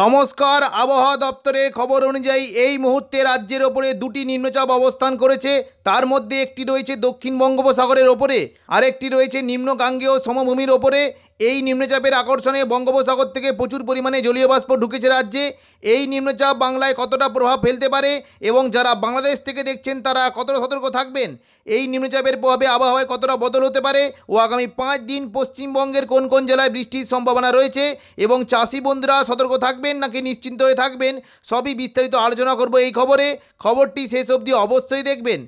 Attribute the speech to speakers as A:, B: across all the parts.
A: নমস্কার আবহাওয়া দপ্তরে খবর অনুযায়ী এই মুহূর্তে রাজ্যের ওপরে দুটি নিম্নচাপ অবস্থান করেছে তার মধ্যে একটি রয়েছে দক্ষিণ বঙ্গোপসাগরের ওপরে আরেকটি রয়েছে নিম্ন গাঙ্গেয় সমভূমির ওপরে এই নিম্নচাপের আকর্ষণে বঙ্গোপসাগর থেকে প্রচুর পরিমাণে জলীয় বাষ্প ঢুকেছে রাজ্যে এই নিম্নচাপ বাংলায় কতটা প্রভাব ফেলতে পারে এবং যারা বাংলাদেশ থেকে দেখছেন তারা কতটা সতর্ক থাকবেন এই নিম্নচাপের প্রভাবে আবহাওয়ায় কতটা বদল হতে পারে ও আগামী পাঁচ দিন পশ্চিমবঙ্গের কোন কোন জেলায় বৃষ্টির সম্ভাবনা রয়েছে এবং চাষি বন্ধুরা সতর্ক থাকবেন নাকি নিশ্চিন্ত হয়ে থাকবেন সবই বিস্তারিত আলোচনা করব এই খবরে খবরটি শেষ অবধি অবশ্যই দেখবেন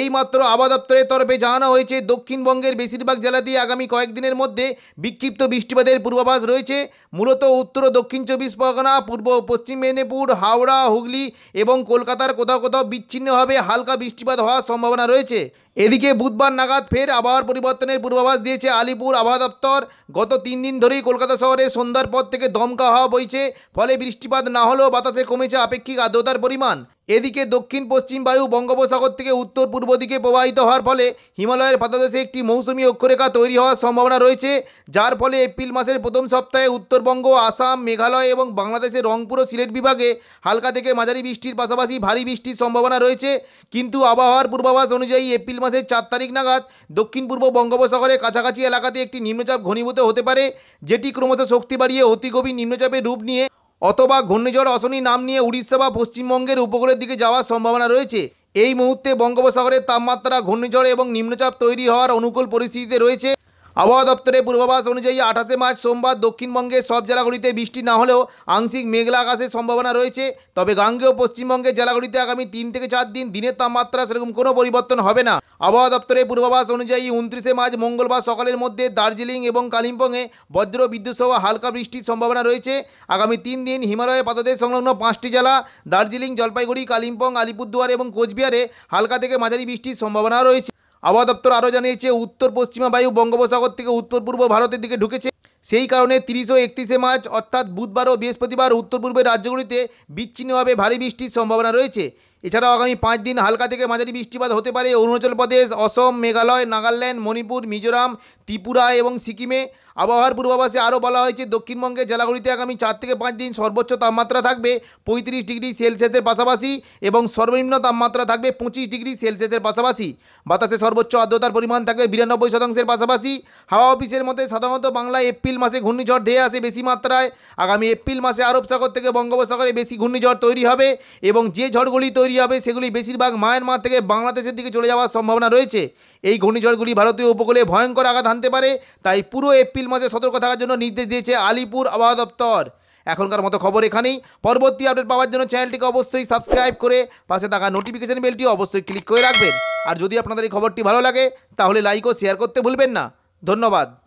A: এইমাত্র আবহাওয়া দপ্তরের তরফে জানানো হয়েছে দক্ষিণবঙ্গের বেশিরভাগ জেলাতেই আগামী কয়েকদিনের মধ্যে বিক্ষিপ্ত বৃষ্টিপাতের পূর্বাভাস রয়েছে মূলত উত্তর ও দক্ষিণ চব্বিশ পরগনা পূর্ব পশ্চিম মেদিনীপুর হাওড়া হুগলি এবং কলকাতার কোথাও কোথাও বিচ্ছিন্নভাবে হালকা বৃষ্টিপাত হওয়ার সম্ভাবনা রয়েছে এদিকে বুধবার নাগাদ ফের আবহাওয়ার পরিবর্তনের পূর্বাভাস দিয়েছে আলিপুর আবহাওয়া দপ্তর গত তিন দিন ধরেই কলকাতা শহরে সন্ধ্যার পর থেকে দমকা হাওয়া বইছে ফলে বৃষ্টিপাত না হলেও বাতাসে কমেছে আপেক্ষিক আর্দ্রতার পরিমাণ এদিকে দক্ষিণ পশ্চিম বায়ু বঙ্গোপসাগর থেকে উত্তর পূর্ব দিকে প্রবাহিত হওয়ার ফলে হিমালয়ের পাতাদেশে একটি মৌসুমি অক্ষরেখা তৈরি হওয়ার সম্ভাবনা রয়েছে যার ফলে এপ্রিল মাসের প্রথম সপ্তাহে উত্তরবঙ্গ আসাম মেঘালয় এবং বাংলাদেশের রংপুর ও সিলেট বিভাগে হালকা থেকে মাঝারি বৃষ্টির পাশাপাশি ভারী বৃষ্টির সম্ভাবনা রয়েছে কিন্তু আবহাওয়ার পূর্বাভাস অনুযায়ী এপ্রিল মাসের চার তারিখ নাগাদ দক্ষিণ পূর্ব বঙ্গোপসাগরের কাছাকাছি এলাকাতে একটি নিম্নচাপ ঘনীভূত হতে পারে যেটি ক্রমশ শক্তি বাড়িয়ে অতিগভীর নিম্নচাপের রূপ নিয়ে অথবা ঘূর্ণিঝড় অশনি নাম নিয়ে উড়িষ্যা বা পশ্চিমবঙ্গের উপকূলের দিকে যাওয়ার সম্ভাবনা রয়েছে এই মুহূর্তে বঙ্গোপসাগরের তাপমাত্রা ঘূর্ণিঝড় এবং নিম্নচাপ তৈরি হওয়ার অনুকূল পরিস্থিতিতে রয়েছে আবহাওয়া দপ্তরের পূর্বাভাস অনুযায়ী আঠাশে মার্চ সোমবার দক্ষিণবঙ্গের সব জেলাগুলিতে বৃষ্টি না হলেও আংশিক মেঘলা আকাশের সম্ভাবনা রয়েছে তবে গাঙ্গেয় পশ্চিমবঙ্গের জেলাগুলিতে আগামী তিন থেকে চার দিন দিনের তাপমাত্রা সেরকম কোনো পরিবর্তন হবে না আবহাওয়া দপ্তরের পূর্বাভাস অনুযায়ী উনত্রিশে মার্চ মঙ্গলবার সকালের মধ্যে দার্জিলিং এবং কালিম্পংয়ে বজ্র বিদ্যুৎসহ হালকা বৃষ্টির সম্ভাবনা রয়েছে আগামী তিন দিন হিমালয়ে পাতাদের সংলগ্ন পাঁচটি জেলা দার্জিলিং জলপাইগুড়ি কালিম্পং আলিপুরদুয়ার এবং কোচবিহারে হালকা থেকে মাঝারি বৃষ্টির সম্ভাবনা রয়েছে আবহাওয়া দপ্তর আরও জানিয়েছে উত্তর পশ্চিমা বায়ু বঙ্গোপসাগর থেকে উত্তর পূর্ব ভারতের দিকে ঢুকেছে সেই কারণে তিরিশ ও একত্রিশে মার্চ অর্থাৎ বুধবার ও বৃহস্পতিবার উত্তর পূর্বের রাজ্যগুলিতে বিচ্ছিন্নভাবে ভারী বৃষ্টির সম্ভাবনা রয়েছে এছাড়াও আগামী পাঁচ দিন হালকা থেকে মাঝারি বৃষ্টিপাত হতে পারে অরুণাচল প্রদেশ অসম মেঘালয় নাগাল্যান্ড মণিপুর মিজোরাম ত্রিপুরা এবং সিকিমে আবহাওয়ার পূর্বাভাসে আরও বলা হয়েছে দক্ষিণবঙ্গের জেলাগুলিতে আগামী চার থেকে পাঁচ দিন সর্বোচ্চ তাপমাত্রা থাকবে পঁয়ত্রিশ ডিগ্রি সেলসিয়াসের পাশাপাশি এবং সর্বনিম্ন তাপমাত্রা থাকবে পঁচিশ ডিগ্রি সেলসিয়াসের পাশাপাশি বাতাসে সর্বোচ্চ আর্দ্রতার পরিমাণ থাকবে বিরানব্বই শতাংশের পাশাপাশি হাওয়া অফিসের মতে সাধারণত বাংলায় এপ্রিল মাসে ঘূর্ণিঝড় ধেয়ে আসে বেশি মাত্রায় আগামী এপ্রিল মাসে আরব সাগর থেকে বঙ্গোপসাগরে বেশি ঘূর্ণিঝড় তৈরি হবে এবং যে ঝড়গুলি তৈরি তৈরি হবে সেগুলি বেশিরভাগ মায়ানমার থেকে বাংলাদেশের দিকে চলে যাওয়ার সম্ভাবনা রয়েছে এই ঘূর্ণিঝড়গুলি ভারতীয় উপকূলে ভয়ঙ্কর আঘাত হানতে পারে তাই পুরো এপ্রিল মাসে সতর্ক থাকার জন্য নির্দেশ দিয়েছে আলিপুর আবহাওয়া দপ্তর এখনকার মতো খবর এখানেই পরবর্তী আপডেট পাওয়ার জন্য চ্যানেলটিকে অবশ্যই সাবস্ক্রাইব করে পাশে থাকা নোটিফিকেশান বেলটি অবশ্যই ক্লিক করে রাখবেন আর যদি আপনাদের এই খবরটি ভালো লাগে তাহলে লাইক ও শেয়ার করতে ভুলবেন না ধন্যবাদ